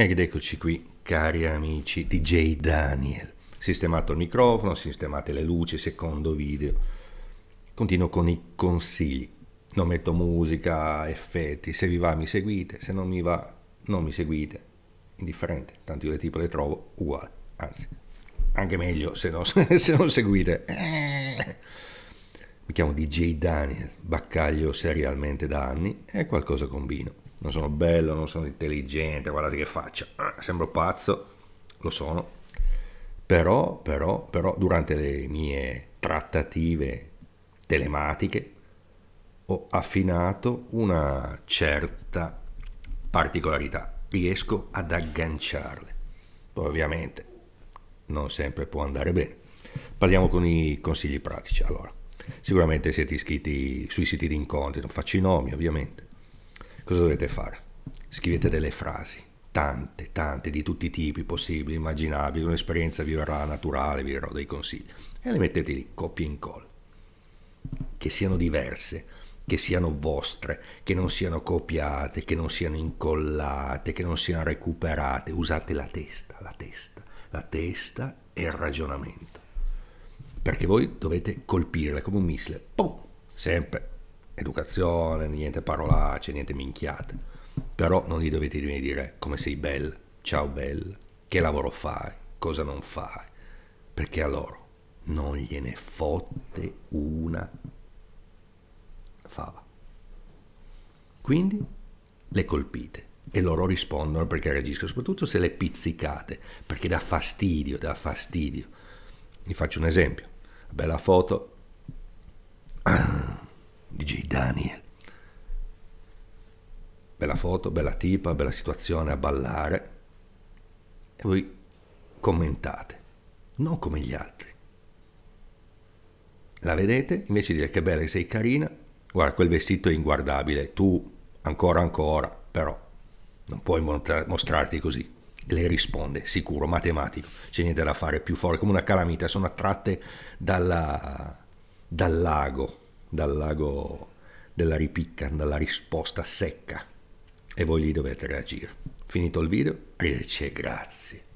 Ed eccoci qui, cari amici DJ Daniel. Sistemato il microfono, sistemate le luci, secondo video. Continuo con i consigli. Non metto musica, effetti, se vi va mi seguite, se non mi va non mi seguite. Indifferente, tanto io le tipo le trovo uguali. Anzi, anche meglio se non, se non seguite. Mi chiamo DJ Daniel, baccaglio serialmente da anni e qualcosa combino non sono bello, non sono intelligente, guardate che faccia, ah, sembro pazzo, lo sono. Però, però, però, durante le mie trattative telematiche ho affinato una certa particolarità, riesco ad agganciarle. Poi ovviamente non sempre può andare bene. Parliamo con i consigli pratici. Allora, sicuramente siete iscritti sui siti di incontri, non faccio i nomi ovviamente Cosa dovete fare? Scrivete delle frasi, tante, tante, di tutti i tipi possibili, immaginabili, un'esperienza vi verrà naturale, vi darò dei consigli, e le mettete lì, copia e incolla. Che siano diverse, che siano vostre, che non siano copiate, che non siano incollate, che non siano recuperate. Usate la testa, la testa, la testa e il ragionamento. Perché voi dovete colpirla come un missile. Pum! Sempre educazione, niente parolacce, niente minchiate. Però non gli dovete dire come sei bella, ciao bella, che lavoro fai, cosa non fai, perché a loro non gliene fotte una fava. Quindi le colpite e loro rispondono perché reagiscono, soprattutto se le pizzicate, perché dà fastidio, dà fastidio. Vi faccio un esempio, bella foto, Daniel. Bella foto, bella tipa, bella situazione a ballare. E voi commentate, non come gli altri. La vedete? Invece di dire che bella che sei carina, guarda quel vestito è inguardabile, tu ancora ancora, però non puoi mostrarti così. E lei risponde, sicuro, matematico, c'è niente da fare, più forte come una calamita, sono attratte dalla, dal lago, dal lago della ripicca, dalla risposta secca e voi lì dovete reagire. Finito il video, arrivederci e grazie.